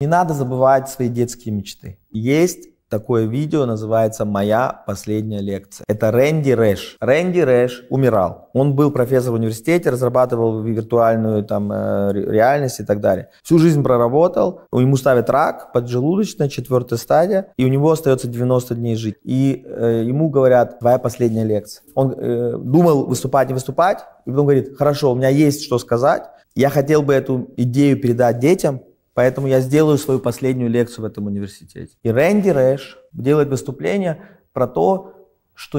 Не надо забывать свои детские мечты. Есть такое видео, называется «Моя последняя лекция». Это Рэнди Рэш. Рэнди Рэш умирал. Он был профессор в университете, разрабатывал виртуальную там, э, реальность и так далее. Всю жизнь проработал, ему ставят рак, поджелудочная, четвертая стадия, и у него остается 90 дней жить. И э, ему говорят «Твоя последняя лекция». Он э, думал выступать, не выступать, и потом говорит «Хорошо, у меня есть что сказать, я хотел бы эту идею передать детям, Поэтому я сделаю свою последнюю лекцию в этом университете. И Рэнди Рэш делает выступление про то, что